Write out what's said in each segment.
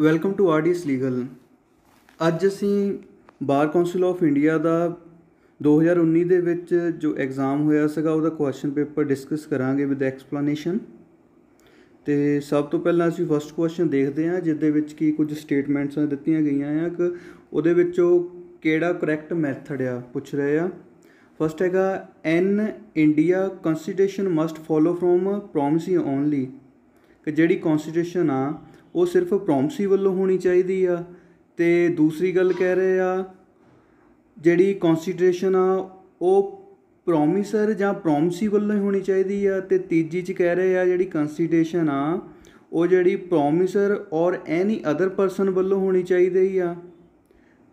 Welcome to ਆਰਡੀਸ legal ਅੱਜ ਅਸੀਂ bar council of India ਦਾ 2019 ਦੇ ਵਿੱਚ ਜੋ ਐਗਜ਼ਾਮ ਹੋਇਆ ਸੀਗਾ ਉਹਦਾ ਕੁਐਸਚਨ ਪੇਪਰ ਡਿਸਕਸ ਕਰਾਂਗੇ ਵਿਦ ਐਕਸਪਲੇਨੇਸ਼ਨ ਤੇ ਸਭ ਤੋਂ ਪਹਿਲਾਂ ਅਸੀਂ ਫਸਟ ਕੁਐਸਚਨ ਦੇਖਦੇ ਹਾਂ ਜਿਸ ਦੇ ਵਿੱਚ ਕੀ ਕੁਝ ਸਟੇਟਮੈਂਟਸ ਦਿੱਤੀਆਂ ਗਈਆਂ ਆ ਕਿ ਉਹਦੇ ਵਿੱਚੋਂ ਕਿਹੜਾ ਕਰੈਕਟ ਮੈਥਡ ਆ ਪੁੱਛ ਰਹੇ ਆ ਫਸਟ ਹੈਗਾ an India constitution must follow from promising only ਕਿ ਜਿਹੜੀ ਕਨਸਟੀਟਿਊਸ਼ਨ ਆ ਉਹ ਸਿਰਫ ਪ੍ਰੋਮਸੀ ਵੱਲੋਂ ਹੋਣੀ ਚਾਹੀਦੀ ਆ ਤੇ ਦੂਸਰੀ ਗੱਲ ਕਹਿ ਰਹੇ ਆ ਜਿਹੜੀ ਕਨਸੀਡਰੇਸ਼ਨ ਆ ਉਹ ਪ੍ਰੋਮਿਸਰ ਜਾਂ ਪ੍ਰੋਮਸੀ ਵੱਲੋਂ ਹੋਣੀ ਚਾਹੀਦੀ ਆ ਤੇ ਤੀਜੀ ਚ ਕਹਿ ਰਹੇ ਆ ਜਿਹੜੀ ਕਨਸੀਡਰੇਸ਼ਨ ਆ ਉਹ ਜਿਹੜੀ ਪ੍ਰੋਮਿਸਰ ਔਰ ਐਨੀ ਅਦਰ ਪਰਸਨ ਵੱਲੋਂ ਹੋਣੀ ਚਾਹੀਦੀ ਆ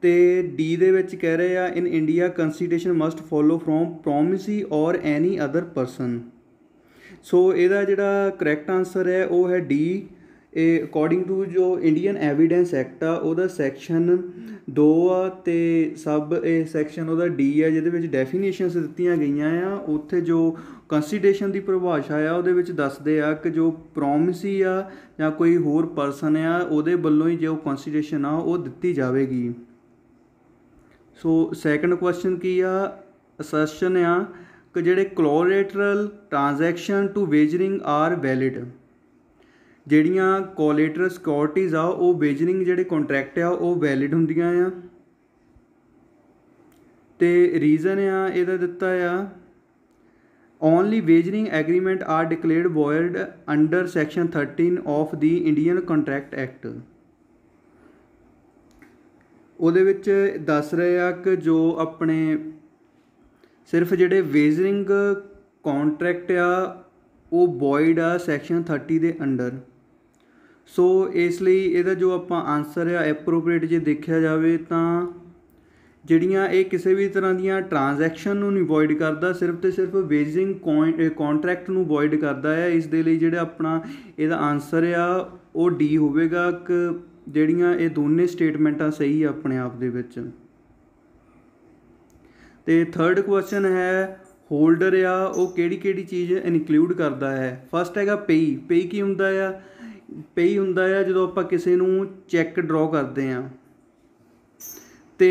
ਤੇ ਡੀ ਦੇ ਵਿੱਚ ਕਹਿ ਰਹੇ ਆ in India consideration must follow from promisee or any other person ਸੋ ਇਹਦਾ ਜਿਹੜਾ ਕਰੈਕਟ ਆਨਸਰ ਹੈ ਉਹ ਹੈ ਡੀ ਇਹ ਅਕੋਰਡਿੰਗ ਟੂ ਜੋ ਇੰਡੀਅਨ ਐਵੀਡੈਂਸ ਐਕਟ ਆ ਉਹਦਾ ਸੈਕਸ਼ਨ 2 ਆ ਤੇ ਸਬ ਇਹ ਸੈਕਸ਼ਨ ਉਹਦਾ ਡੀ ਆ ਜਿਹਦੇ ਵਿੱਚ ਡੈਫੀਨੇਸ਼ਨਸ ਦਿੱਤੀਆਂ ਗਈਆਂ ਆ ਉੱਥੇ ਜੋ ਕੰਸੀਡਰੇਸ਼ਨ ਦੀ ਪਰਿਭਾਸ਼ਾ ਆ ਉਹਦੇ ਵਿੱਚ ਦੱਸਦੇ ਆ ਕਿ ਜੋ ਪ੍ਰੋਮਿਸੀ ਆ ਜਾਂ ਕੋਈ ਹੋਰ ਪਰਸਨ ਆ ਉਹਦੇ ਵੱਲੋਂ ਹੀ ਜੋ ਕੰਸੀਡਰੇਸ਼ਨ ਆ ਉਹ ਦਿੱਤੀ ਜਾਵੇਗੀ ਸੋ ਸੈਕੰਡ ਕੁਐਸਚਨ ਕੀ ਆ ਅਸਰਸ਼ਨ ਆ ਕਿ ਜਿਹੜੇ collateral transaction to wagering are valid ਜਿਹੜੀਆਂ ਕੋਲੇਟਰ ਸਿਕਿਉਰਟੀਜ਼ ਆ ਉਹ ਵੇਜਨਿੰਗ ਜਿਹੜੇ ਕੰਟਰੈਕਟ ਆ ਉਹ ਵੈਲਿਡ ਹੁੰਦੀਆਂ ਆ ਤੇ ਰੀਜ਼ਨ ਆ ਇਹਦਾ ਦਿੱਤਾ ਆ only wagering agreement are declared void under section 13 of the Indian contract act ਉਹਦੇ ਵਿੱਚ ਦੱਸ ਰਹੇ ਆ ਕਿ ਜੋ ਆਪਣੇ ਸਿਰਫ ਜਿਹੜੇ ਵੇਜਨਿੰਗ ਕੰਟਰੈਕਟ ਆ ਉਹ ਵੋਇਡ ਆ ਸੈਕਸ਼ਨ 30 ਦੇ ਅੰਡਰ ਸੋ ਇਸ ਲਈ ਇਹਦਾ ਜੋ ਆਪਾਂ ਆਨਸਰ ਆ ਐਪਰੋਪ੍ਰੀਏਟ ਜੇ ਦੇਖਿਆ ਜਾਵੇ ਤਾਂ ਜਿਹੜੀਆਂ ਇਹ ਕਿਸੇ ਵੀ ਤਰ੍ਹਾਂ ਦੀਆਂ ਟ੍ਰਾਂਜੈਕਸ਼ਨ ਨੂੰ ਨਹੀਂ ਕਰਦਾ ਸਿਰਫ ਤੇ ਸਿਰਫ ਵੇਜਿੰਗ ਕੰਟਰੈਕਟ ਨੂੰ ਵੋਇਡ ਕਰਦਾ ਹੈ ਇਸ ਦੇ ਲਈ ਜਿਹੜਾ ਆਪਣਾ ਇਹਦਾ ਆਨਸਰ ਆ ਉਹ ਡੀ ਹੋਵੇਗਾ ਕਿ ਜਿਹੜੀਆਂ ਇਹ ਦੋਨੇ ਸਟੇਟਮੈਂਟਾਂ ਸਹੀ ਆ ਆਪਣੇ ਆਪ ਦੇ ਵਿੱਚ ਤੇ ਥਰਡ ਕੁਐਸਚਨ ਹੈ ਹੋਲਡਰ ਆ ਉਹ ਕਿਹੜੀ ਕਿਹੜੀ ਚੀਜ਼ ਇਨਕਲੂਡ ਕਰਦਾ ਹੈ ਫਸਟ ਹੈਗਾ ਪੇਈ ਪੇਈ ਕੀ ਹੁੰਦਾ ਆ ਪਈ ਹੁੰਦਾ ਆ ਜਦੋਂ ਆਪਾਂ ਕਿਸੇ ਨੂੰ ਚੈੱਕ ਡਰਾ ਕਰਦੇ ਆ ਤੇ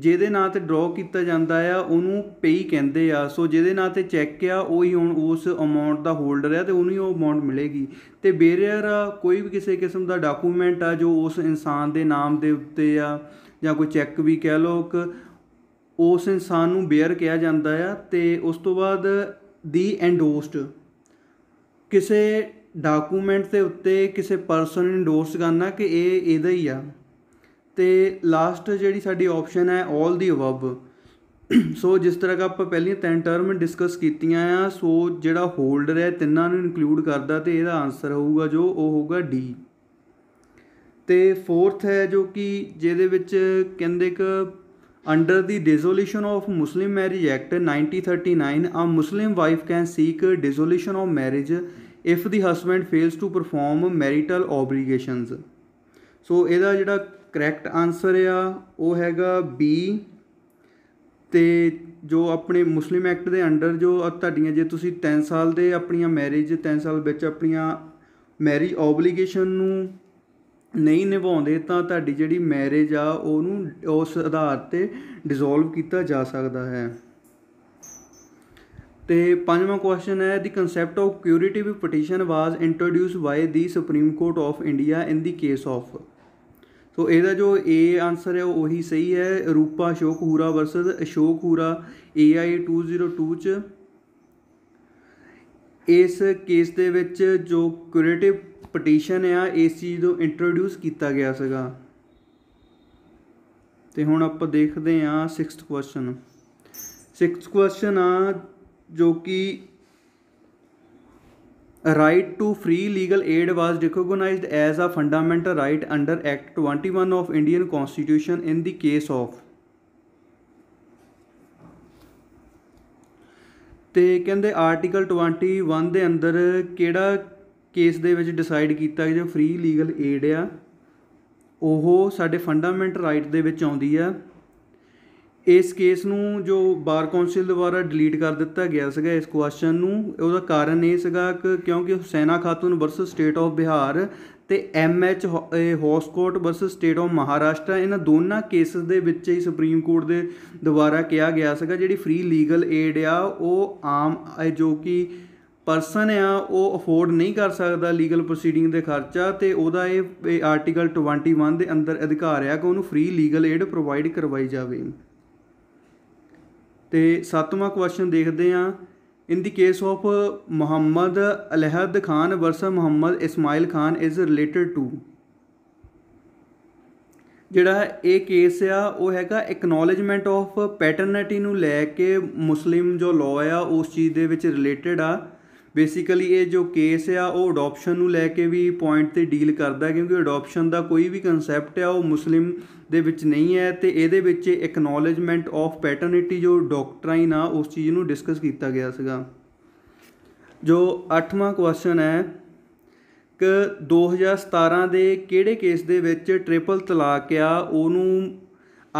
ਜਿਹਦੇ ਨਾਂ ਤੇ ਡਰਾ ਕੀਤਾ ਜਾਂਦਾ ਆ ਉਹਨੂੰ ਪੇਈ ਕਹਿੰਦੇ ਆ ਸੋ ਜਿਹਦੇ ਨਾਂ ਤੇ ਚੈੱਕ ਆ ਉਹ ਹੀ ਹੁਣ ਉਸ ਅਮਾਉਂਟ ਦਾ ਹੋਲਡਰ ਆ ਤੇ ਉਹਨੂੰ ਹੀ ਉਹ ਅਮਾਉਂਟ ਮਿਲੇਗੀ ਤੇ ਬੇਰੀਅਰ ਕੋਈ ਵੀ ਕਿਸੇ ਕਿਸਮ ਦਾ ਡਾਕੂਮੈਂਟ ਆ ਜੋ ਉਸ ਇਨਸਾਨ ਦੇ ਨਾਮ ਦੇ ਉੱਤੇ ਆ ਜਾਂ ਕੋਈ ਚੈੱਕ ਵੀ ਕਹਿ ਲੋ ਉਸ ਇਨਸਾਨ ਨੂੰ ਬੇਅਰ ਕਿਹਾ ਜਾਂਦਾ ਆ ਤੇ ਉਸ ਤੋਂ ਬਾਅਦ ਦੀ ਐਂਡੋਸਟ ਕਿਸੇ ਡਾਕੂਮੈਂਟ ਦੇ ਉੱਤੇ ਕਿਸੇ ਪਰਸਨ ਇੰਡੋਰਸ ਕਰਨਾ ਕਿ ਇਹ ਇਹਦਾ ਹੀ ਆ ਤੇ ਲਾਸਟ ਜਿਹੜੀ ਸਾਡੀ ਆਪਸ਼ਨ ਹੈ 올 ਦੀ ਅਬਵ ਸੋ ਜਿਸ ਤਰ੍ਹਾਂ ਕਿ ਆਪਾਂ ਪਹਿਲੀਆਂ ਤਿੰਨ ਟਰਮ ਡਿਸਕਸ ਕੀਤੀਆਂ ਆ ਸੋ ਜਿਹੜਾ ਹੋਲਡਰ ਹੈ ਤਿੰਨਾਂ ਨੂੰ ਇਨਕਲੂਡ ਕਰਦਾ ਤੇ ਇਹਦਾ ਆਨਸਰ ਹੋਊਗਾ ਜੋ ਉਹ ਹੋਊਗਾ ਡੀ ਤੇ ਫੋਰਥ ਹੈ ਜੋ ਕਿ ਜਿਹਦੇ ਵਿੱਚ ਕਹਿੰਦੇ ਕਿ under the dissolution of Muslim marriage act 1939 ਆ Muslim wife can seek dissolution of marriage if the husband fails to perform marital obligations so ਇਹਦਾ ਜਿਹੜਾ ਕਰੈਕਟ ਆਨਸਰ ਆ ਉਹ ਹੈਗਾ ਬੀ ਤੇ ਜੋ ਆਪਣੇ ਮੁਸਲਿਮ ਐਕਟ ਦੇ ਅੰਡਰ ਜੋ ਤੁਹਾਡੀਆਂ ਜੇ ਤੁਸੀਂ 3 ਸਾਲ ਦੇ ਆਪਣੀਆਂ ਮੈਰਿਜ 3 ਸਾਲ ਵਿੱਚ ਆਪਣੀਆਂ ਮੈਰਿਜ ਓਬਲੀਗੇਸ਼ਨ ਨੂੰ ਨਹੀਂ ਨਿਭਾਉਂਦੇ ਤਾਂ ਤੁਹਾਡੀ ਜਿਹੜੀ ਮੈਰਿਜ ਆ ਉਹਨੂੰ ਉਸ ਆਧਾਰ ਤੇ ਡਿਸੋਲਵ ਕੀਤਾ ਜਾ ਸਕਦਾ ਹੈ ਤੇ ਪੰਜਵਾਂ ਕੁਐਸਚਨ ਹੈ the concept of curative petition was introduced by the supreme court of India in the case of so ਇਹਦਾ ਜੋ ਏ ਆਨਸਰ ਹੈ ਉਹ ਉਹੀ ਸਹੀ ਹੈ ਰੂਪਾ ਅਸ਼ੋਕ ਹੂਰਾ ਵਰਸਸ ਅਸ਼ੋਕ ਹੂਰਾ ਏਆਈ 202 ਚ ਇਸ ਕੇਸ ਦੇ ਵਿੱਚ ਜੋ ਕਿਊਰੇਟਿਵ ਪਟੀਸ਼ਨ ਆ ਇਸ ਚੀਜ਼ ਨੂੰ ਇੰਟਰੋਡਿਊਸ ਕੀਤਾ ਗਿਆ ਸੀਗਾ ਤੇ ਹੁਣ ਆਪਾਂ ਦੇਖਦੇ ਆ 6th ਕੁਐਸਚਨ 6th ਕੁਐਸਚਨ ਆ ਜੋ ਕਿ right to free legal aid was recognised as a fundamental right under act 21 of Indian constitution in the case of ਤੇ ਕਹਿੰਦੇ ਆਰਟੀਕਲ 21 ਦੇ ਅੰਦਰ ਕਿਹੜਾ ਕੇਸ ਦੇ ਵਿੱਚ ਡਿਸਾਈਡ ਕੀਤਾ ਕਿ ਜੋ ਫ੍ਰੀ ਲੀਗਲ ਏਡ ਆ ਉਹ ਸਾਡੇ ਫੰਡਾਮੈਂਟਲ ਰਾਈਟ ਦੇ ਵਿੱਚ ਆਉਂਦੀ ਆ ਇਸ ਕੇਸ ਨੂੰ ਜੋ ਬਾਰ ਕੌਂਸਲ ਦੁਆਰਾ ਡਿਲੀਟ ਕਰ ਦਿੱਤਾ ਗਿਆ ਸੀਗਾ ਇਸ ਕੁਐਸਚਨ ਨੂੰ ਉਹਦਾ ਕਾਰਨ ਇਹ ਸੀਗਾ ਕਿ ਕਿਉਂਕਿ Hussaina Khatoon versus state of Bihar ਤੇ M H Hoskot versus state of Maharashtra ਇਹਨਾਂ ਦੋਨਾਂ ਕੇਸਸ ਦੇ ਵਿੱਚ ਹੀ ਸੁਪਰੀਮ ਕੋਰਟ ਦੇ ਦੁਆਰਾ ਕਿਹਾ ਗਿਆ ਸੀਗਾ ਜਿਹੜੀ ਫ੍ਰੀ ਲੀਗਲ ਏਡ ਆ ਉਹ ਆਮ ਜੋ ਕਿ ਪਰਸਨ ਆ ਉਹ ਅਫੋਰਡ ਨਹੀਂ ਕਰ ਸਕਦਾ ਲੀਗਲ ਪ੍ਰੋਸੀਡਿੰਗ ਦੇ ਖਰਚਾ ਤੇ ਉਹਦਾ ਇਹ ਆਰਟੀਕਲ 21 ਦੇ ਅੰਦਰ ਅਧਿਕਾਰ ਆ ਕਿ ਉਹਨੂੰ ਫ੍ਰੀ ਲੀਗਲ ਏਡ ਪ੍ਰੋਵਾਈਡ ਕਰਵਾਈ ਜਾਵੇ ਤੇ ਸੱਤਵਾਂ ਕੁਐਸਚਨ ਦੇਖਦੇ ਆਂ in the case of Mohammad Alhid Khan versus Mohammad Ismail Khan is related to ਜਿਹੜਾ ਇਹ ਕੇਸ ਆ ਉਹ ਹੈਗਾ ਐਕਨੋਲੇਜਮੈਂਟ ਆਫ ਪੈਟਰਨਿਟੀ ਨੂੰ ਲੈ ਕੇ ਮੁਸਲਿਮ ਜੋ ਲਾਅ ਆ ਉਸ ਚੀਜ਼ ਦੇ ਵਿੱਚ ਰਿਲੇਟਡ ਆ ਬੇਸਿਕਲੀ ਇਹ ਜੋ ਕੇਸ ਆ ਉਹ ਅਡਾਪਸ਼ਨ ਨੂੰ ਲੈ ਕੇ ਵੀ ਪੁਆਇੰਟ ਤੇ ਡੀਲ ਕਰਦਾ ਕਿਉਂਕਿ ਅਡਾਪਸ਼ਨ ਦਾ ਕੋਈ ਵੀ ਕਨਸੈਪਟ ਆ ਉਹ ਮੁਸਲਿਮ ਦੇ ਵਿੱਚ ਨਹੀਂ ਹੈ ਤੇ ਇਹਦੇ ਵਿੱਚ ਇਕਨੋਲਜਮੈਂਟ ਆਫ ਪੈਟਰਨਿਟੀ ਜੋ ਡਾਕਟ੍ਰਾਈਨ ਆ ਉਸ ਚੀਜ਼ ਨੂੰ ਡਿਸਕਸ ਕੀਤਾ ਗਿਆ ਸੀਗਾ ਜੋ 8ਵਾਂ ਕੁਐਸਚਨ ਹੈ ਕਿ 2017 ਦੇ ਕਿਹੜੇ ਕੇਸ ਦੇ ਵਿੱਚ ਟ੍ਰਿਪਲ ਤਲਾਕ ਆ ਉਹਨੂੰ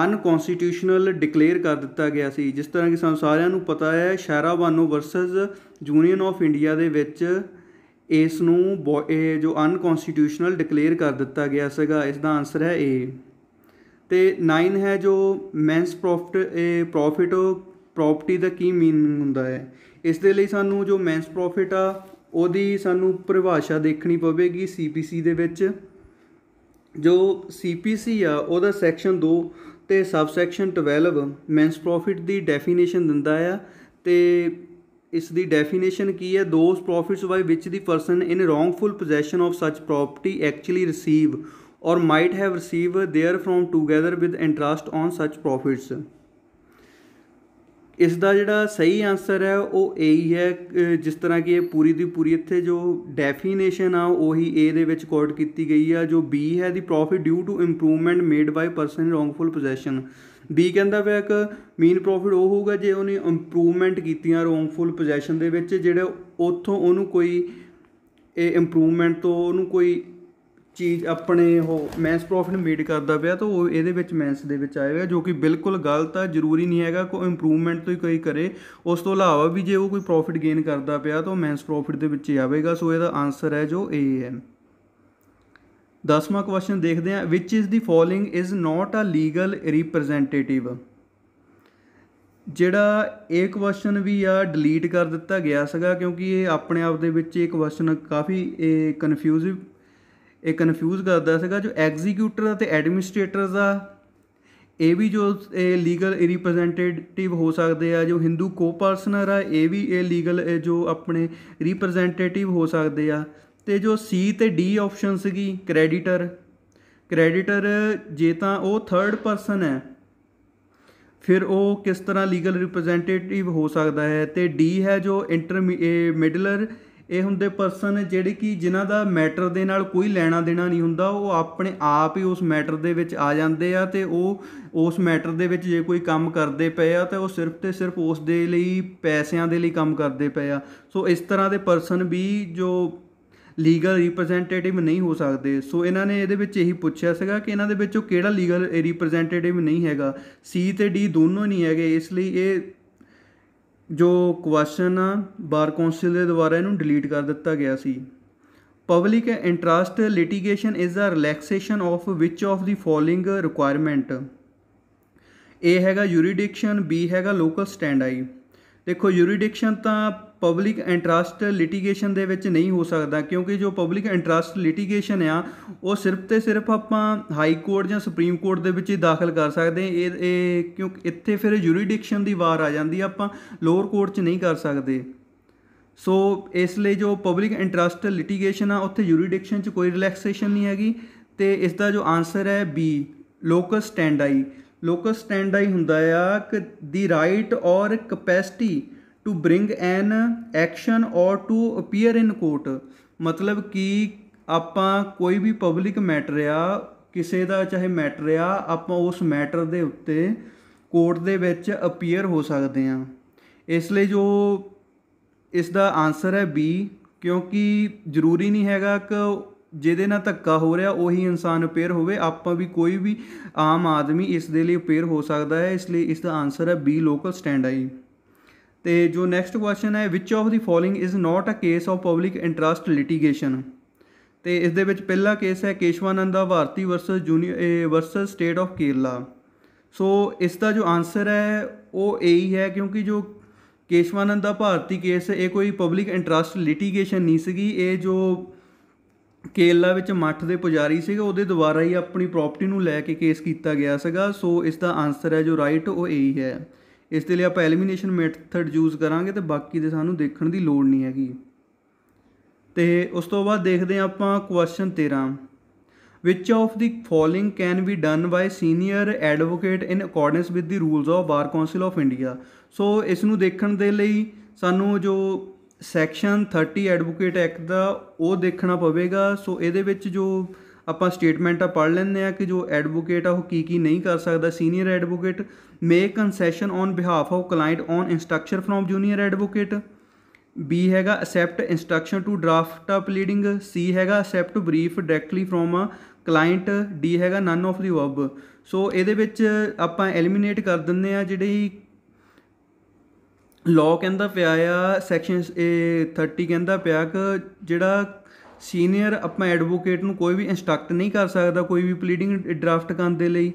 ਅਨਕਨਸਟੀਟਿਊਸ਼ਨਲ ਡਿਕਲੇਅਰ ਕਰ ਦਿੱਤਾ ਗਿਆ ਸੀ ਜਿਸ ਤਰ੍ਹਾਂ ਕਿ ਸਾਨੂੰ ਸਾਰਿਆਂ ਨੂੰ ਪਤਾ ਹੈ Bano versus union of India ਦੇ ਵਿੱਚ ਇਸ ਨੂੰ ਇਹ ਜੋ ਅਨਕਨਸਟੀਟਿਊਸ਼ਨਲ ਡਿਕਲੇਅਰ ਕਰ ਦਿੱਤਾ ਗਿਆ ਸੀਗਾ ਇਸ ਦਾ ਆਨਸਰ ਹੈ ਏ ਤੇ 9 ਹੈ ਜੋ ਮੈਨਸ ਪ੍ਰੋਫਿਟ ਇਹ ਪ੍ਰੋਫਿਟ ਪ੍ਰਾਪਰਟੀ ਦਾ ਕੀ ਮੀਨਿੰਗ ਹੁੰਦਾ ਹੈ ਇਸ ਦੇ ਲਈ ਸਾਨੂੰ ਜੋ ਮੈਨਸ ਪ੍ਰੋਫਿਟ ਆ ਉਹਦੀ ਸਾਨੂੰ ਪਰਿਭਾਸ਼ਾ ਦੇਖਣੀ ਪਵੇਗੀ ਸੀਪੀਸੀ ਦੇ ਵਿੱਚ ਜੋ ਸੀਪੀਸੀ ਆ ਉਹਦਾ ਸੈਕਸ਼ਨ 2 ਤੇ ਸਬਸੈਕਸ਼ਨ 12 ਮੈਨਸ ਪ੍ਰੋਫਿਟ ਦੀ ਡੈਫੀਨੇਸ਼ਨ ਦਿੰਦਾ ਆ ਤੇ ਇਸ ਦੀ ਡੈਫੀਨੇਸ਼ਨ ਕੀ ਹੈ those profits by which the person in wrongful possession of such property actually receive or might have receive therefrom together with interest on such profits ਇਸ ਦਾ ਜਿਹੜਾ ਸਹੀ ਆਨਸਰ ਹੈ ਉਹ ਏ ਹੀ ਹੈ ਜਿਸ ਤਰ੍ਹਾਂ ਕਿ ਇਹ ਪੂਰੀ ਦੀ ਪੂਰੀ ਇੱਥੇ ਜੋ ਡੈਫੀਨੇਸ਼ਨ ਆ ਉਹੀ ਏ ਦੇ ਵਿੱਚ ਕੋਡ ਕੀਤੀ ਗਈ ਆ ਜੋ ਬੀ ਹੈ the profit due to improvement made by person wrongful possession B ਕਹਿੰਦਾ ਵੈ ਇੱਕ ਮੀਨ ਪ੍ਰੋਫਿਟ ਉਹ ਹੋਊਗਾ ਜੇ ਉਹਨੇ ਇੰਪਰੂਵਮੈਂਟ ਕੀਤੀਆਂ ਰੋਂਗਫੁਲ ਪੋਜੈਸ਼ਨ ਦੇ ਵਿੱਚ ਜਿਹੜਾ ਉੱਥੋਂ ਉਹਨੂੰ ਕੋਈ ਇਹ ਇੰਪਰੂਵਮੈਂਟ ਤੋਂ ਉਹਨੂੰ ਕੋਈ ਚੀਜ਼ ਆਪਣੇ ਉਹ ਮੈਨਸ ਪ੍ਰੋਫਿਟ ਮੀਟ ਕਰਦਾ ਪਿਆ ਤਾਂ ਉਹ ਇਹਦੇ ਵਿੱਚ ਮੈਨਸ ਦੇ ਵਿੱਚ ਆਏਗਾ ਜੋ ਕਿ ਬਿਲਕੁਲ ਗਲਤ ਆ ਜ਼ਰੂਰੀ ਨਹੀਂ ਹੈਗਾ ਕੋਈ ਇੰਪਰੂਵਮੈਂਟ ਤੋਂ ਹੀ ਕੋਈ ਕਰੇ ਉਸ ਤੋਂ ਇਲਾਵਾ ਵੀ ਜੇ ਉਹ ਕੋਈ ਪ੍ਰੋਫਿਟ ਗੇਨ ਕਰਦਾ ਪਿਆ ਤਾਂ ਮੈਨਸ ਪ੍ਰੋਫਿਟ ਦੇ ਵਿੱਚ ਹੀ ਆਵੇਗਾ ਸੋ ਇਹਦਾ ਆਨਸਰ ਹੈ ਜੋ ਏ ਹੈ ਦਸਵਾਂ ਕੁਐਸਚਨ ਦੇਖਦੇ ਹਾਂ which is the following is not a legal representative ਜਿਹੜਾ ਇਹ ਕੁਐਸਚਨ ਵੀ ਆ ਡਿਲੀਟ ਕਰ ਦਿੱਤਾ ਗਿਆ ਸੀਗਾ ਕਿਉਂਕਿ ਇਹ ਆਪਣੇ ਆਪ ਦੇ ਵਿੱਚ ਇਹ ਕੁਐਸਚਨ ਕਾਫੀ ਇਹ ਕਨਫਿਊਜ਼ਿਵ ਇਹ ਕਨਫਿਊਜ਼ ਕਰਦਾ ਸੀਗਾ ਜੋ ਐਗਜ਼ੀਕਿਊਟਰ ਤੇ ਐਡਮਿਨਿਸਟ੍ਰੇਟਰ ਦਾ ਇਹ ਵੀ ਜੋ ਇਹ ਲੀਗਲ ਰਿਪਰੈਜ਼ੈਂਟੇਟਿਵ ਹੋ ਸਕਦੇ ਆ ਜੋ ਹਿੰਦੂ ਕੋ-ਪਰਸਨਰ ਆ ਇਹ ਵੀ ਇਹ ਲੀਗਲ ਜੋ ਆਪਣੇ ਰਿਪਰੈਜ਼ੈਂਟੇਟਿਵ ਹੋ ਸਕਦੇ ਆ ਤੇ ਜੋ ਸੀ ਤੇ ਡੀ ਆਪਸ਼ਨ ਸੀਗੀ ਕ੍ਰੈਡੀਟਰ ਕ੍ਰੈਡੀਟਰ ਜੇ ਤਾਂ ਉਹ ਥਰਡ ਪਰਸਨ ਹੈ ਫਿਰ ਉਹ ਕਿਸ ਤਰ੍ਹਾਂ ਲੀਗਲ ਰਿਪਰੈਜ਼ੈਂਟੇਟਿਵ ਹੋ ਸਕਦਾ ਹੈ ਤੇ ਡੀ ਹੈ ਜੋ ਇੰਟਰ ਮਿਡਲਰ ਇਹ ਹੁੰਦੇ ਪਰਸਨ ਜਿਹੜੇ ਕਿ ਜਿਨ੍ਹਾਂ ਦਾ ਮੈਟਰ ਦੇ ਨਾਲ ਕੋਈ ਲੈਣਾ ਦੇਣਾ ਨਹੀਂ ਹੁੰਦਾ ਉਹ ਆਪਣੇ ਆਪ ਹੀ ਉਸ ਮੈਟਰ ਦੇ ਵਿੱਚ ਆ ਜਾਂਦੇ ਆ ਤੇ ਉਹ ਉਸ ਮੈਟਰ ਦੇ ਵਿੱਚ ਜੇ ਕੋਈ ਕੰਮ ਕਰਦੇ ਪਏ ਆ ਤਾਂ ਉਹ ਸਿਰਫ ਤੇ ਸਿਰਫ ਉਸ ਦੇ ਲਈ ਪੈਸਿਆਂ ਦੇ ਲਈ ਕੰਮ ਕਰਦੇ ਪਏ ਆ ਸੋ ਇਸ ਤਰ੍ਹਾਂ ਦੇ ਪਰਸਨ ਵੀ ਜੋ ਲੀਗਲ ਰਿਪਰੈਜ਼ੈਂਟੇਟਿਵ ਨਹੀਂ ਹੋ ਸਕਦੇ ਸੋ ਇਹਨਾਂ ਨੇ ਇਹਦੇ ਵਿੱਚ ਇਹੀ ਪੁੱਛਿਆ ਸੀਗਾ ਕਿ ਇਹਨਾਂ ਦੇ ਵਿੱਚੋਂ ਕਿਹੜਾ ਲੀਗਲ ਰਿਪਰੈਜ਼ੈਂਟੇਟਿਵ ਨਹੀਂ ਹੈਗਾ ਸੀ ਤੇ ਡੀ ਦੋਨੋਂ ਨਹੀਂ ਹੈਗੇ ਇਸ ਲਈ ਇਹ ਜੋ ਕੁਐਸਚਨ ਆ ਬਾਰ ਕੌਂਸਲ ਦੇ ਦੁਆਰਾ ਇਹਨੂੰ ਡਿਲੀਟ ਕਰ ਦਿੱਤਾ ਗਿਆ ਸੀ public interest litigation is a relaxation of which of the following requirement A ਹੈਗਾ ਯੂਰੀਡਿਕਸ਼ਨ ਬੀ ਹੈਗਾ ਲੋਕਲ ਸਟੈਂਡ ਆਈ ਦੇਖੋ ਯੂਰੀਡਿਕਸ਼ਨ ਤਾਂ ਪਬਲਿਕ ਇੰਟਰਸਟ ਲਿਟੀਗੇਸ਼ਨ ਦੇ ਵਿੱਚ ਨਹੀਂ ਹੋ ਸਕਦਾ ਕਿਉਂਕਿ ਜੋ ਪਬਲਿਕ ਇੰਟਰਸਟ ਲਿਟੀਗੇਸ਼ਨ ਆ ਉਹ ਸਿਰਫ ਤੇ ਸਿਰਫ ਆਪਾਂ ਹਾਈ ਕੋਰਟ ਜਾਂ ਸੁਪਰੀਮ ਕੋਰਟ ਦੇ ਵਿੱਚ ਹੀ ਦਾਖਲ ਕਰ ਸਕਦੇ ਇਹ ਇਹ ਕਿਉਂਕਿ ਇੱਥੇ ਫਿਰ ਜੁਰੀਡਿਕਸ਼ਨ ਦੀ ਵਾਰ ਆ ਜਾਂਦੀ ਆਪਾਂ ਲੋਅਰ ਕੋਰਟ 'ਚ ਨਹੀਂ ਕਰ ਸਕਦੇ ਸੋ ਇਸ ਲਈ ਜੋ ਪਬਲਿਕ ਇੰਟਰਸਟ ਲਿਟੀਗੇਸ਼ਨ ਆ ਉੱਥੇ ਜੁਰੀਡਿਕਸ਼ਨ 'ਚ ਕੋਈ ਰਿਲੈਕਸੇਸ਼ਨ ਨਹੀਂ ਹੈਗੀ ਤੇ ਇਸ ਦਾ ਜੋ ਆਨਸਰ ਹੈ ਬੀ ਲੋਕਸ ਸਟੈਂਡਾਈ ਲੋਕਸ ਸਟੈਂਡਾਈ ਹੁੰਦਾ ਆ ਕਿ the right or capacity to bring an action or to appear in court ਮਤਲਬ ਕਿ ਆਪਾਂ ਕੋਈ ਵੀ ਪਬਲਿਕ ਮੈਟਰ ਆ ਕਿਸੇ ਦਾ ਚਾਹੇ ਮੈਟਰ ਆ ਆਪਾਂ ਉਸ ਮੈਟਰ ਦੇ ਉੱਤੇ ਕੋਰਟ ਦੇ ਵਿੱਚ ਅਪੀਅਰ ਹੋ ਸਕਦੇ ਆ ਇਸ ਲਈ ਜੋ ਇਸ ਦਾ ਆਨਸਰ ਹੈ ਬੀ ਕਿਉਂਕਿ ਜ਼ਰੂਰੀ ਨਹੀਂ ਹੈਗਾ ਕਿ ਜਿਹਦੇ ਨਾਲ ਧੱਕਾ ਹੋ ਰਿਹਾ ਉਹੀ ਇਨਸਾਨ ਅਪੀਅਰ ਹੋਵੇ ਆਪਾਂ ਵੀ ਕੋਈ ਵੀ ਆਮ ਆਦਮੀ ਇਸ ਦੇ ਲਈ ਅਪੀਅਰ ਹੋ ਸਕਦਾ ਹੈ ਇਸ ਲਈ ਇਸ ਦਾ ਆਨਸਰ ਹੈ ਬੀ ਲੋਕਲ ਸਟੈਂਡ ਆਈ ਤੇ ਜੋ ਨੈਕਸਟ ਕੁਐਸਚਨ ਹੈ which of the following is not a case of public interest litigation ਤੇ ਇਸ ਦੇ ਵਿੱਚ ਪਹਿਲਾ ਕੇਸ ਹੈ ਕੇਸ਼ਵਾਨੰਦ ਦਾ Bharati versus junior versus state of Kerala so ਇਸ ਦਾ ਜੋ ਆਨਸਰ ਹੈ ਉਹ ਏ ਹੀ ਹੈ ਕਿਉਂਕਿ ਜੋ ਕੇਸ਼ਵਾਨੰਦ ਦਾ ਭਾਰਤੀ ਕੇਸ ਇਹ ਕੋਈ ਪਬਲਿਕ ਇੰਟਰਸਟ ਲਿਟੀਗੇਸ਼ਨ ਨਹੀਂ ਸੀਗੀ ਇਹ ਜੋ ਕੇਰਲਾ ਵਿੱਚ ਮੱਠ ਦੇ ਪੁਜਾਰੀ ਸੀਗਾ ਉਹਦੇ ਦੁਆਰਾ ਹੀ ਆਪਣੀ ਪ੍ਰਾਪਰਟੀ ਨੂੰ ਲੈ ਕੇ ਕੇਸ ਕੀਤਾ ਗਿਆ ਸੀਗਾ ਸੋ ਇਸ ਦਾ ਆਨਸਰ ਹੈ ਜੋ ਰਾਈਟ ਉਹ ਏ ਹੀ ਹੈ ਇਸ ਦੇ ਲਈ ਆਪਾਂ ਐਲੀਮੀਨੇਸ਼ਨ ਮੈਥਡ ਯੂਜ਼ ਕਰਾਂਗੇ ਤੇ ਬਾਕੀ ਦੇ ਸਾਨੂੰ ਦੇਖਣ ਦੀ ਲੋੜ ਨਹੀਂ ਹੈਗੀ ਤੇ ਉਸ ਤੋਂ ਬਾਅਦ ਦੇਖਦੇ ਆ ਆਪਾਂ question 13 which of the following can be done by senior advocate in accordance with the rules of bar council of India so ਇਸ ਨੂੰ ਦੇਖਣ ਦੇ ਲਈ ਸਾਨੂੰ ਜੋ ਸੈਕਸ਼ਨ 30 ਐਡਵੋਕੇਟ ਐਕਟ ਦਾ ਉਹ ਦੇਖਣਾ ਪਵੇਗਾ ਸੋ ਇਹਦੇ ਵਿੱਚ ਜੋ ਆਪਾਂ ਸਟੇਟਮੈਂਟਾਂ ਪੜ੍ਹ ਲੈਂਦੇ ਆ ਕਿ ਜੋ ਐਡਵੋਕੇਟ ਆ ਉਹ ਕੀ ਕੀ ਨਹੀਂ ਕਰ ਸਕਦਾ senior advocate make concession on behalf of client on instruction from junior advocate B ਹੈਗਾ accept instruction to draft a pleading C ਹੈਗਾ accept brief directly from a client D ਹੈਗਾ ਨਨ ਆਫ ਦੀ ਵਰਬ ਸੋ ਇਹਦੇ ਵਿੱਚ ਆਪਾਂ eliminate ਕਰ ਦਿੰਦੇ ਆ ਜਿਹੜੇ ਲਾਅ ਕਹਿੰਦਾ ਪਿਆ ਆ ਸੈਕਸ਼ਨ 30 ਕਹਿੰਦਾ ਪਿਆ ਕਿ ਜਿਹੜਾ ਸੀਨੀਅਰ ਆਪਾਂ ਐਡਵੋਕੇਟ ਨੂੰ ਕੋਈ ਵੀ ਇਨਸਟਰਕਟ ਨਹੀਂ ਕਰ ਸਕਦਾ ਕੋਈ ਵੀ ਪਲੀਡਿੰਗ ਡਰਾਫਟ ਕਰਨ ਦੇ ਲਈ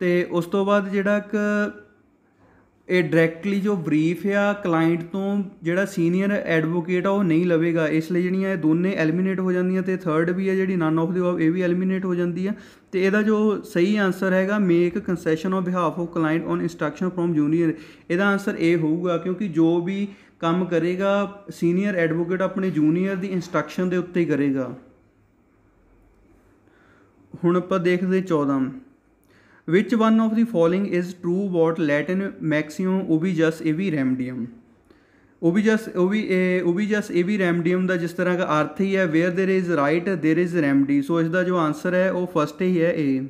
ਤੇ ਉਸ ਤੋਂ ਬਾਅਦ ਜਿਹੜਾ ਇੱਕ ਇਹ ਡਾਇਰੈਕਟਲੀ ਜੋ ਬਰੀਫ ਆ ਕਲਾਇੰਟ ਤੋਂ ਜਿਹੜਾ ਸੀਨੀਅਰ ਐਡਵੋਕੇਟ ਆ ਉਹ ਨਹੀਂ ਲਵੇਗਾ ਇਸ ਲਈ ਜਿਹੜੀਆਂ ਇਹ ਦੋਨੇ ਐਲੀਮੀਨੇਟ ਹੋ ਜਾਂਦੀਆਂ ਤੇ ਥਰਡ ਵੀ ਆ ਜਿਹੜੀ ਨਨ ਆਫ ਦੀ ਆ ਇਹ ਵੀ ਐਲੀਮੀਨੇਟ ਹੋ ਜਾਂਦੀ ਆ ਤੇ ਇਹਦਾ ਜੋ ਸਹੀ ਆਨਸਰ ਹੈਗਾ make concession on behalf of client on instruction from junior ਇਹਦਾ ਆਨਸਰ ਇਹ ਹੋਊਗਾ ਕਿਉਂਕਿ ਜੋ ਵੀ ਕੰਮ ਕਰੇਗਾ ਸੀਨੀਅਰ ਐਡਵੋਕੇਟ ਆਪਣੇ ਜੂਨੀਅਰ ਦੀ ਇਨਸਟਰਕਸ਼ਨ ਦੇ ਉੱਤੇ ਹੀ ਕਰੇਗਾ ਹੁਣ ਆਪਾਂ ਦੇਖਦੇ 14 which one of the following is true what Latin maximum ਉਹ ਵੀ ਓਬੀਜਸ ਏਵੀ ਰੈਮਡੀਅਮ ਉਹ ਉਹ ਵੀ ਵੀ ਜਸ ਇਹ ਓਬੀਜਸ ਓਵੀ ਓਬੀਜਸ ਏਵੀ ਰੈਮਡੀਅਮ ਦਾ ਜਿਸ ਤਰ੍ਹਾਂ ਦਾ ਅਰਥ ਹੀ ਹੈ where there is right there is remedy so ਇਸ ਦਾ ਜੋ ਆਨਸਰ ਹੈ ਉਹ ਫਸਟ ਹੀ ਹੈ ਏ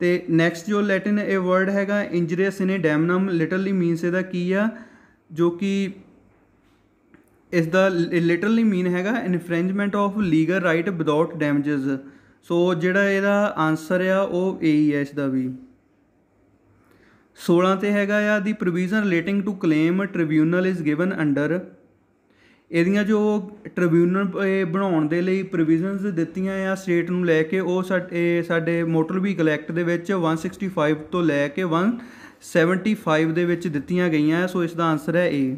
ਤੇ ਨੈਕਸਟ ਜੋ ਲੈਟਿਨ ਇਹ ਵਰਡ ਹੈਗਾ ਇੰਜਰੀਅਸ ਇਨ ਡੈਮਨਮ ਲਿਟਰਲੀ ਮੀਨਸ ਇਹਦਾ ਕੀ ਆ ਜੋ ਕਿ ਇਸ ਦਾ ਲਿਟਰਲੀ ਮੀਨ ਹੈਗਾ infringement of legal right without damages so ਜਿਹੜਾ ਇਹਦਾ ਆਨਸਰ ਆ ਉਹ ਏ ਹੀ ਹੈ ਇਸ ਦਾ ਵੀ 16 ਤੇ ਹੈਗਾ ਆ the provision relating to claim tribunal is given under ਇਹਦੀਆਂ ਜੋ ਟ੍ਰਿਬਿਊਨਲ ਬਣਾਉਣ ਦੇ ਲਈ ਪ੍ਰੋਵੀਜ਼ਨਸ ਦਿੱਤੀਆਂ ਆ ਸਟੇਟ ਨੂੰ ਲੈ ਕੇ ਉਹ ਸਾਡੇ ਮੋਟਰ ਵਹੀਕਲ ਐਕਟ ਦੇ ਵਿੱਚ 165 ਤੋਂ ਲੈ ਕੇ 1 75 ਦੇ ਵਿੱਚ ਦਿੱਤੀਆਂ ਗਈਆਂ ਸੋ ਇਸ ਦਾ ਆਨਸਰ ਹੈ A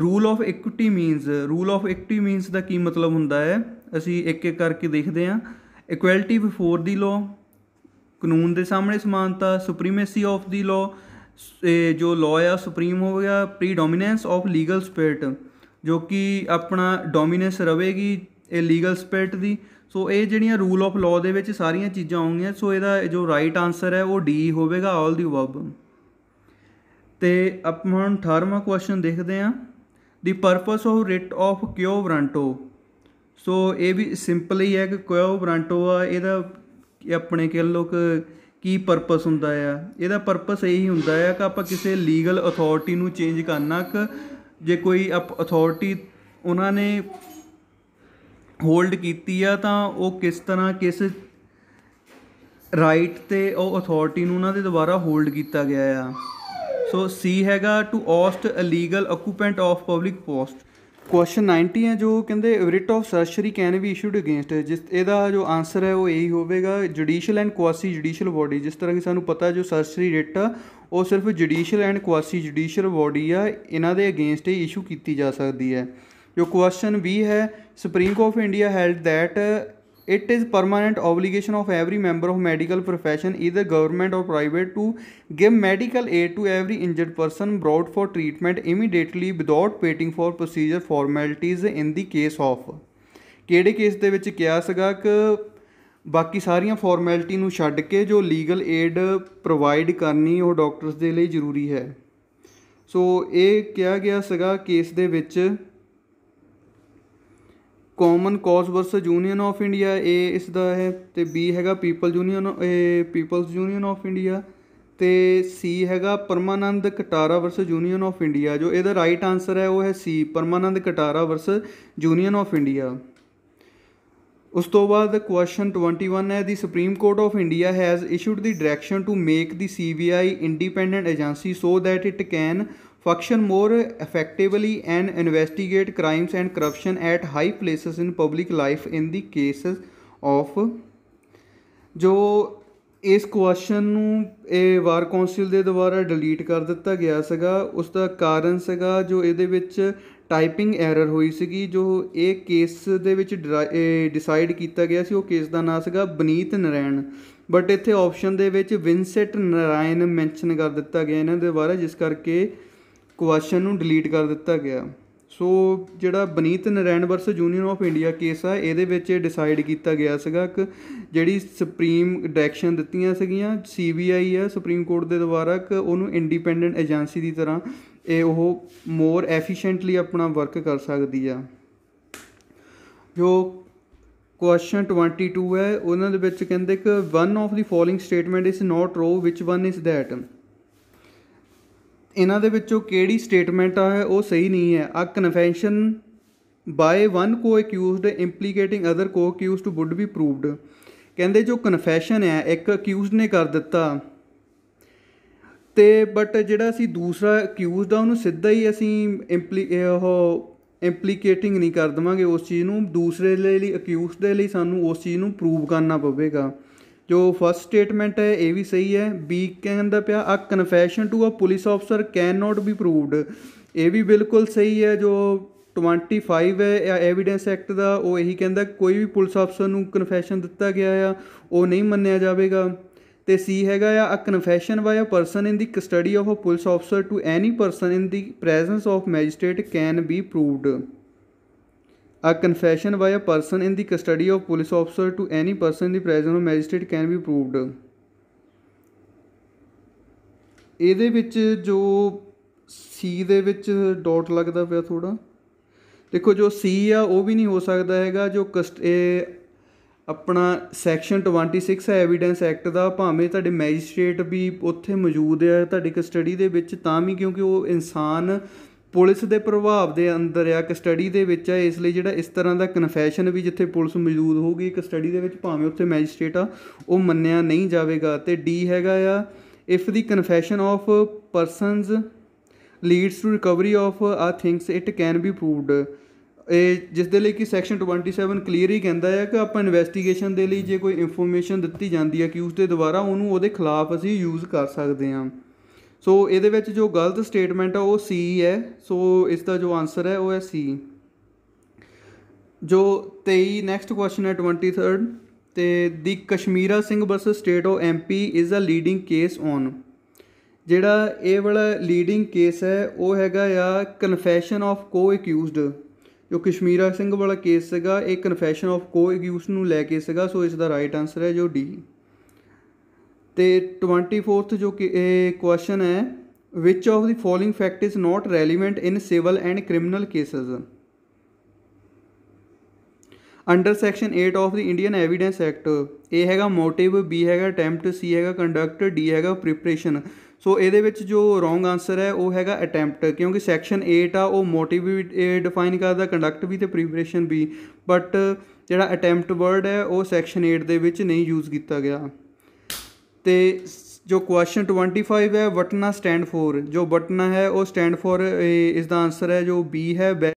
rule of equity means rule of equity means ਦਾ ਕੀ ਮਤਲਬ ਹੁੰਦਾ ਹੈ ਅਸੀਂ ਇੱਕ ਇੱਕ ਕਰਕੇ ਦੇਖਦੇ ਹਾਂ ਇਕੁਐਲਿਟੀ ਬਿਫੋਰ ਦੀ ਲਾ ਕਾਨੂੰਨ ਦੇ ਸਾਹਮਣੇ ਸਮਾਨਤਾ ਸੁਪਰੀਮੇਸੀ ਆਫ ਦੀ ਲਾ ਜੋ ਲਾ ਆ ਸੁਪਰੀਮ ਹੋ ਗਿਆ ਪ੍ਰੀਡੋਮੀਨੈਂਸ ਆਫ ਲੀਗਲ ਸਪਿਰਟ ਜੋ ਕਿ ਆਪਣਾ ਡੋਮੀਨੈਂਸ ਰਵੇਗੀ ਇਹ ਲੀਗਲ ਸਪਿਰਟ ਦੀ ਸੋ ਇਹ ਜਿਹੜੀਆਂ ਰੂਲ ਆਫ ਲਾ ਦੇ ਵਿੱਚ ਸਾਰੀਆਂ ਚੀਜ਼ਾਂ ਆਉਂਗੀਆਂ ਸੋ ਇਹਦਾ ਜੋ ਰਾਈਟ ਆਨਸਰ ਹੈ ਉਹ ਡੀ ਹੋਵੇਗਾ ਆਲ ਦੀ ਅਬਵ ਤੇ ਆਪਾਂ 18ਵਾਂ ਕੁਐਸਚਨ ਦੇਖਦੇ ਆਂ the purpose of writ of quo warranto ਸੋ ਇਹ ਵੀ ਸਿੰਪਲ ਹੀ ਹੈ ਕਿ ਕਿਓ ਬ੍ਰਾਂਟੋ ਆ ਇਹਦਾ ਆਪਣੇ ਕਿ ਲੋਕ ਕੀ ਪਰਪਸ ਹੁੰਦਾ ਆ ਇਹਦਾ ਪਰਪਸ ਇਹੀ ਹੁੰਦਾ ਆ ਕਿ ਆਪਾਂ ਕਿਸੇ ਲੀਗਲ ਅਥਾਰਟੀ ਨੂੰ ਚੇਂਜ ਕਰਨਾ ਕਿ ਜੇ ਕੋਈ ਅਥਾਰਟੀ ਉਹਨਾਂ ਨੇ ਹੋਲਡ ਕੀਤੀ ਆ ਤਾਂ ਉਹ ਕਿਸ ਤਰ੍ਹਾਂ ਕਿਸ ਰਾਈਟ ਤੇ ਉਹ ਅਥਾਰਟੀ ਨੂੰ ਉਹਨਾਂ ਦੇ ਦੁਬਾਰਾ ਹੋਲਡ ਕੀਤਾ ਗਿਆ ਆ ਸੋ ਸੀ ਹੈਗਾ to oust illegal occupant of public post question 90 ਹੈ ਜੋ ਕਹਿੰਦੇ writ of certiorari can be issued against ਜਿਸ ਇਹਦਾ ਜੋ ਆਨਸਰ ਹੈ ਉਹ ਇਹੀ ਹੋਵੇਗਾ judicial and quasi judicial body ਜਿਸ ਤਰ੍ਹਾਂ ਕਿ ਸਾਨੂੰ ਪਤਾ ਜੋ ਸਰਚਰੀ ਰਿਟ ਉਹ ਸਿਰਫ judicial and quasi judicial body ਆ ਇਹਨਾਂ ਦੇ ਅਗੇਂਸਟ ਇਸ਼ੂ ਕੀਤੀ ਜਾ ਸਕਦੀ ਹੈ ਜੋ ਕੁਐਸਚਨ 20 ਹੈ supreme court of India held that it is permanent obligation of every member of medical profession either government or private to give medical aid to every injured person brought for treatment immediately without waiting for procedure formalities in the case of ਕਿਹੜੇ case ਦੇ ਵਿੱਚ ਕਿਹਾ ਸੀਗਾ ਕਿ ਬਾਕੀ ਸਾਰੀਆਂ formality ਨੂੰ ਛੱਡ ਕੇ ਜੋ ਲੀਗਲ ਏਡ ਪ੍ਰੋਵਾਈਡ ਕਰਨੀ ਉਹ ਡਾਕਟਰਸ ਦੇ ਲਈ ਜ਼ਰੂਰੀ ਹੈ ਸੋ ਇਹ ਕਿਹਾ ਗਿਆ ਸੀਗਾ ਕੇਸ ਦੇ ਵਿੱਚ common cause versus union of India ਇਹ ਇਸ ਦਾ ਹੈ ਤੇ ਬੀ ਹੈਗਾ ਪੀਪਲ ਯੂਨੀਅਨ ਇਹ ਪੀਪਲਸ ਯੂਨੀਅਨ ਆਫ ਇੰਡੀਆ ਤੇ ਸੀ ਹੈਗਾ Parmanand Katara versus union of India ਜੋ ਇਹਦਾ ਰਾਈਟ ਆਨਸਰ ਹੈ ਉਹ ਹੈ C Parmanand Katara versus union of India ਉਸ ਤੋਂ ਬਾਅਦ ਕੁਐਸਚਨ 21 ਹੈ the supreme court of India has issued the direction to make the CBI independent agency so that it can function more effectively and investigate crimes and corruption at high places in public life in the cases of ਜੋ ਇਸ question ਨੂੰ ਇਹ ਵਾਰ council ਦੇ ਦੁਆਰਾ delete ਕਰ ਦਿੱਤਾ ਗਿਆ ਸੀਗਾ ਉਸ ਦਾ ਕਾਰਨ ਸੀਗਾ ਜੋ ਇਹਦੇ ਵਿੱਚ ਟਾਈਪਿੰਗ ਐਰਰ ਹੋਈ ਸੀਗੀ ਜੋ ਇਹ ਕੇਸ ਦੇ ਵਿੱਚ ਡਿਸਾਈਡ ਕੀਤਾ ਗਿਆ ਸੀ ਉਹ ਕੇਸ ਦਾ ਨਾਮ ਸੀਗਾ ਬਨੀਤ ਨਰੈਣ ਬਟ ਇੱਥੇ ਆਪਸ਼ਨ ਦੇ ਵਿੱਚ ਵਿਨਸੈਂਟ ਨਰਾਇਣ ਮੈਂਸ਼ਨ ਕਰ ਦਿੱਤਾ ਗਿਆ ਇਹਨਾਂ ਦੇ ਦੁਆਰਾ ਜਿਸ ਕਰਕੇ ਕੁਐਸਚਨ ਨੂੰ ਡਿਲੀਟ ਕਰ ਦਿੱਤਾ ਗਿਆ ਸੋ ਜਿਹੜਾ Vineet Narain versus junior of India case ਆ ਇਹਦੇ ਵਿੱਚ ਇਹ ਡਿਸਾਈਡ ਕੀਤਾ ਗਿਆ ਸੀਗਾ ਕਿ ਜਿਹੜੀ ਸੁਪਰੀਮ ਡਾਇਰੈਕਸ਼ਨ ਦਿੱਤੀਆਂ ਸੀਗੀਆਂ ਸੀਬੀਆਈ ਆ ਸੁਪਰੀਮ ਕੋਰਟ ਦੇ ਦੁਆਰਾ ਕਿ ਉਹਨੂੰ ਇੰਡੀਪੈਂਡੈਂਟ ਏਜੰਸੀ ਦੀ ਤਰ੍ਹਾਂ ਇਹ ਉਹ ਮੋਰ ਐਫੀਸ਼ੀਐਂਟਲੀ ਆਪਣਾ ਵਰਕ ਕਰ ਸਕਦੀ ਆ ਜੋ ਕੁਐਸਚਨ 22 ਹੈ ਉਹਨਾਂ ਦੇ ਵਿੱਚ ਕਹਿੰਦੇ ਕਿ one of the following statement is not ਰੋ ਵਿਚ ਵਨ ਇਸ ਥੈਟ ਇਹਨਾਂ ਦੇ ਵਿੱਚੋਂ ਕਿਹੜੀ ਸਟੇਟਮੈਂਟ ਆ ਉਹ ਸਹੀ ਨਹੀਂ ਹੈ ਆ confession by one co accused implicating other co accused would be proved ਕਹਿੰਦੇ ਜੋ ਕਨਫੈਸ਼ਨ ਹੈ ਇੱਕ ਅਕਿਊਜ਼ਡ ਨੇ ਕਰ ਦਿੱਤਾ ਤੇ ਬਟ ਜਿਹੜਾ ਅਸੀਂ ਦੂਸਰਾ ਅਕਿਊਜ਼ਡ ਆ ਉਹਨੂੰ ਸਿੱਧਾ ਹੀ ਅਸੀਂ ਇੰਪਲੀ ਉਹ ਇੰਪਲੀਕੇਟਿੰਗ ਨਹੀਂ ਕਰ ਦਵਾਂਗੇ ਉਸ ਚੀਜ਼ ਨੂੰ ਦੂਸਰੇ ਲਈ ਅਕਿਊਜ਼ਡ ਦੇ ਲਈ ਸਾਨੂੰ ਉਸ ਚੀਜ਼ ਨੂੰ ਪ੍ਰੂਵ ਕਰਨਾ ਪਵੇਗਾ ਜੋ ਫਸਟ ਸਟੇਟਮੈਂਟ ਹੈ ਇਹ ਵੀ ਸਹੀ ਹੈ ਬੀ ਕਹਿੰਦਾ ਪਿਆ ਆ confession to a police officer cannot be proved ਇਹ ਵੀ ਬਿਲਕੁਲ ਸਹੀ ਹੈ ਜੋ 25 ਹੈ ਐਵੀਡੈਂਸ ਐਕਟ ਦਾ ਉਹ ਇਹੀ ਕਹਿੰਦਾ ਕੋਈ ਵੀ ਪੁਲਿਸ ਆਫਸਰ ਨੂੰ ਕਨਫੈਸ਼ਨ ਦਿੱਤਾ ਗਿਆ ਆ ਉਹ ਨਹੀਂ ਮੰਨਿਆ ਜਾਵੇਗਾ ਤੇ ਸੀ ਹੈਗਾ ਆ a confession by a person in the custody of a police officer to any person in the presence of magistrate can be proved A confession by a person in the custody of police officer to any person in the presence of magistrate can be proved. ਇਹਦੇ ਵਿੱਚ ਜੋ C ਦੇ ਵਿੱਚ dot ਲੱਗਦਾ ਪਿਆ ਥੋੜਾ ਦੇਖੋ ਜੋ C ਆ ਉਹ ਵੀ ਨਹੀਂ ਹੋ ਸਕਦਾ ਹੈਗਾ ਜੋ ਕਸਟ ਆਪਣਾ ਸੈਕਸ਼ਨ 26 ਹੈ ਐਵੀਡੈਂਸ ਐਕਟ ਦਾ ਭਾਵੇਂ ਤੁਹਾਡੇ ਮੈਜਿਸਟ੍ਰੇਟ ਵੀ ਉੱਥੇ ਮੌਜੂਦ ਹੈ ਤੁਹਾਡੀ ਕਸਟਡੀ ਦੇ ਵਿੱਚ ਤਾਂ ਵੀ ਕਿਉਂਕਿ ਉਹ ਇਨਸਾਨ ਪੁਲਿਸ ਦੇ ਪ੍ਰਭਾਵ ਦੇ ਅੰਦਰ ਆ ਕਸਟਡੀ ਦੇ ਵਿੱਚ ਆ ਇਸ ਲਈ ਜਿਹੜਾ ਇਸ ਤਰ੍ਹਾਂ ਦਾ ਕਨਫੈਸ਼ਨ ਵੀ ਜਿੱਥੇ ਪੁਲਿਸ ਮੌਜੂਦ ਹੋਊਗੀ ਕਸਟਡੀ ਦੇ ਵਿੱਚ ਭਾਵੇਂ ਉੱਥੇ ਮੈਜਿਸਟ੍ਰੇਟ ਆ ਉਹ ਮੰਨਿਆ ਨਹੀਂ ਜਾਵੇਗਾ ਤੇ ਡੀ ਹੈਗਾ ਆ if the confession of persons leads to recovery of ਆ things it can be proved ਇਹ ਜਿਸ ਦੇ ਲਈ ਕਿ ਸੈਕਸ਼ਨ 27 ਕਲੀਅਰ ਹੀ ਕਹਿੰਦਾ ਹੈ ਕਿ ਆਪਾਂ ਇਨਵੈਸਟੀਗੇਸ਼ਨ ਦੇ ਲਈ ਜੇ ਕੋਈ ਇਨਫੋਰਮੇਸ਼ਨ ਦਿੱਤੀ ਜਾਂਦੀ ਹੈ ਕਿ ਉਸ ਦੇ ਦੁਆਰਾ ਉਹਨੂੰ ਉਹਦੇ ਖਿਲਾਫ ਅਸੀਂ ਯੂਜ਼ ਕਰ ਸਕਦੇ ਹਾਂ ਸੋ ਇਹਦੇ ਵਿੱਚ ਜੋ ਗਲਤ ਸਟੇਟਮੈਂਟ ਆ ਉਹ ਸੀ ਹੈ ਸੋ ਇਸ ਦਾ ਜੋ ਆਨਸਰ ਹੈ ਉਹ ਹੈ ਸੀ ਜੋ 23 ਨੈਕਸਟ ਕੁਐਸਚਨ ਹੈ 23rd ਤੇ ਦੀ ਕਸ਼ਮੀਰਾ ਸਿੰਘ ਬਸ state of MP is a leading case on ਜਿਹੜਾ ਇਹ ਵਾਲਾ ਲੀਡਿੰਗ ਕੇਸ ਹੈ ਉਹ ਹੈਗਾ ਆ ਕਨਫੈਸ਼ਨ ਆਫ ਕੋ ਅਕਿਊਜ਼ਡ ਜੋ ਕਸ਼ਮੀਰਾ ਸਿੰਘ ਵਾਲਾ ਕੇਸ ਸੀਗਾ ਇਹ ਕਨਫੈਸ਼ਨ ਆਫ ਕੋ ਅਕਿਊਜ਼ਡ ਨੂੰ ਲੈ ਕੇ ਸੀਗਾ ਸੋ ਇਸ ਦਾ ਰਾਈਟ ਆਨਸਰ ਹੈ ਜੋ ਡੀ ਤੇ 24th ਜੋ ਕਿ ਇਹ ਕੁਐਸਚਨ ਹੈ which of the following fact is not relevant in civil and criminal cases under section 8 of the Indian evidence act ਇਹ ਹੈਗਾ ਮੋਟਿਵ ਬੀ ਹੈਗਾ ਅਟੈਂਪਟ ਸੀ ਹੈਗਾ ਕੰਡਕਟ ਡੀ ਹੈਗਾ ਪ੍ਰੀਪਰੇਸ਼ਨ ਸੋ ਇਹਦੇ ਵਿੱਚ ਜੋ ਰੋਂਗ ਆਨਸਰ ਹੈ ਉਹ ਹੈਗਾ ਅਟੈਂਪਟ ਕਿਉਂਕਿ ਸੈਕਸ਼ਨ 8 ਆ ਉਹ ਮੋਟਿਵ ਡਿਫਾਈਨ ਕਰਦਾ ਕੰਡਕਟ ਵੀ ਤੇ ਪ੍ਰੀਪਰੇਸ਼ਨ ਵੀ ਬਟ ਜਿਹੜਾ ਅਟੈਂਪਟ ਵਰਡ ਹੈ ਉਹ ਸੈਕਸ਼ਨ 8 ਦੇ ਵਿੱਚ ਨਹੀਂ ਯੂਜ਼ ਕੀਤਾ ਗਿਆ ਤੇ ਜੋ ਕੁਐਸਚਨ 25 ਹੈ ਵਟਨਾ ਸਟੈਂਡ ਫੋਰ ਜੋ ਵਟਨਾ ਹੈ ਉਹ ਸਟੈਂਡ ਫੋਰ ਇਸ ਦਾ ਆਨਸਰ ਹੈ ਜੋ ਬੀ ਹੈ